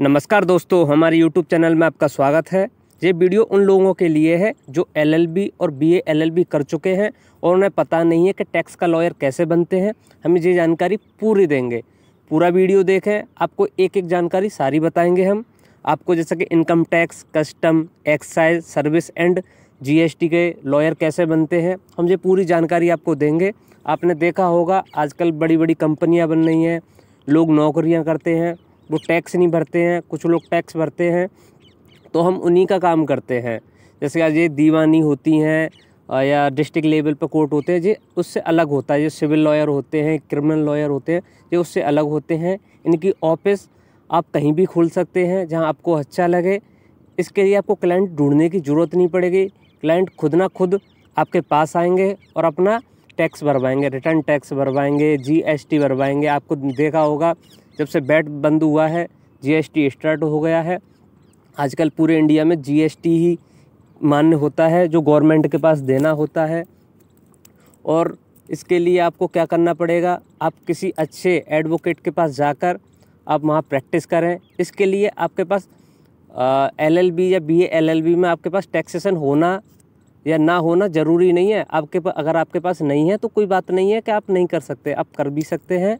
नमस्कार दोस्तों हमारे YouTube चैनल में आपका स्वागत है ये वीडियो उन लोगों के लिए है जो एलएलबी और बीए एलएलबी कर चुके हैं और उन्हें पता नहीं है कि टैक्स का लॉयर कैसे बनते हैं हम ये जानकारी पूरी देंगे पूरा वीडियो देखें आपको एक एक जानकारी सारी बताएंगे हम आपको जैसा कि income tax custom excise service and G के लॉयर कैसे बनते हैं हम ये पूरी जानकारी आपको देंगे आपने देखा होगा आजकल बड़ी बड़ी कंपनियाँ बन रही हैं लोग नौकरियां करते हैं वो टैक्स नहीं भरते हैं कुछ लोग टैक्स भरते हैं तो हम उन्हीं का काम करते हैं जैसे आज ये दीवानी होती हैं या डिस्ट्रिक्ट लेवल पर कोर्ट होते हैं ये उससे अलग होता है जो सिविल लॉयर होते हैं क्रिमिनल लॉयर होते हैं ये उससे अलग होते हैं इनकी ऑफिस आप कहीं भी खोल सकते हैं जहां आपको अच्छा लगे इसके लिए आपको क्लाइंट ढूंढने की ज़रूरत नहीं पड़ेगी क्लाइंट खुद ना खुद आपके पास आएंगे और अपना टैक्स भरवाएंगे रिटर्न टैक्स भरवाएंगे जीएसटी भरवाएंगे आपको देखा होगा जब से बैट बंद हुआ है जीएसटी स्टार्ट हो गया है आजकल पूरे इंडिया में जीएसटी ही मान्य होता है जो गवर्नमेंट के पास देना होता है और इसके लिए आपको क्या करना पड़ेगा आप किसी अच्छे एडवोकेट के पास जाकर आप वहाँ प्रैक्टिस करें इसके लिए आपके पास एल एल बी या बी एल एल बी में आपके पास टैक्सेशन होना या ना होना ज़रूरी नहीं है आपके पास अगर आपके पास नहीं है तो कोई बात नहीं है कि आप नहीं कर सकते आप कर भी सकते हैं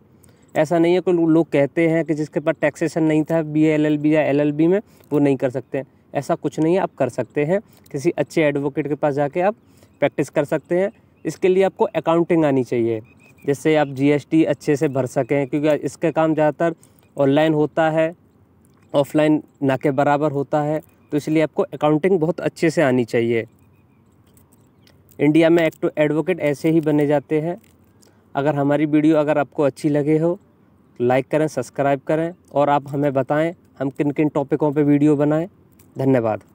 ऐसा नहीं है कि लोग कहते हैं कि जिसके पास टैक्सेशन नहीं था बी एल एल बी या एल एल बी में वो नहीं कर सकते हैं ऐसा कुछ नहीं है आप कर सकते हैं किसी अच्छे एडवोकेट के पास जाके आप प्रैक्टिस कर सकते हैं इसके लिए आपको अकाउंटिंग आनी चाहिए जिससे आप जीएसटी अच्छे से भर सकें क्योंकि इसका काम ज़्यादातर ऑनलाइन होता है ऑफलाइन ना के बराबर होता है तो इसलिए आपको अकाउंटिंग बहुत अच्छे से आनी चाहिए इंडिया में एक्ट एडवोकेट ऐसे ही बने जाते हैं अगर हमारी वीडियो अगर आपको अच्छी लगे हो लाइक करें सब्सक्राइब करें और आप हमें बताएं हम किन किन टॉपिकों पे वीडियो बनाएं धन्यवाद